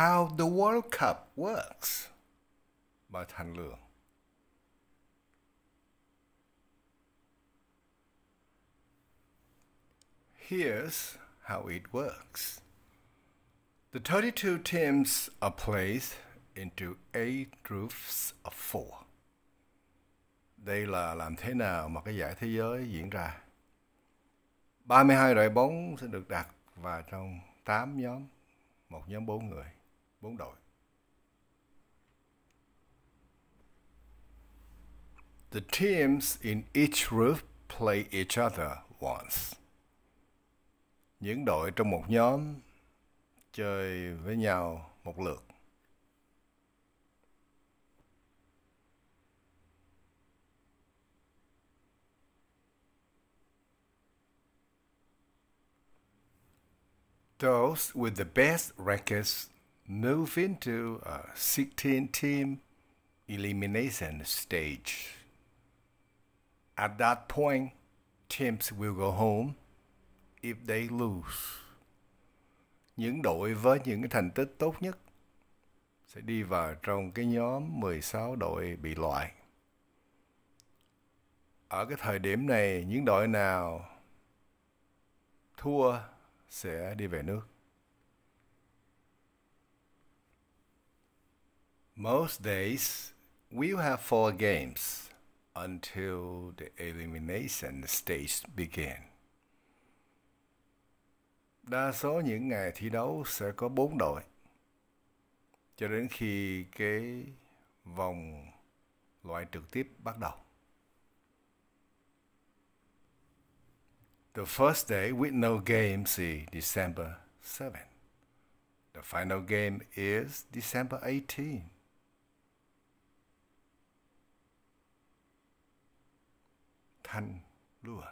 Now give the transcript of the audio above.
How the World Cup Works Bài Thành Lượng Here's how it works. The 32 teams are placed into eight groups of four. Đây là làm thế nào mà cái giải thế giới diễn ra. 32 đội bóng sẽ được đặt vào trong 8 nhóm, một nhóm 4 người bốn đội The teams in each group play each other once. Những đội trong một nhóm chơi với nhau một lượt. Those with the best records move into a uh, 16 team elimination stage. At that point, teams will go home if they lose. Những đội với những cái thành tích tốt nhất sẽ đi vào trong cái nhóm 16 đội bị loại. Ở cái thời điểm này, những đội nào thua sẽ đi về nước. Most days, we have four games until the elimination stage begin. Đa số những ngày thi đấu sẽ có bốn đội cho đến khi cái vòng loại trực tiếp bắt đầu. The first day with no games is December 7. The final game is December 18. 安乐。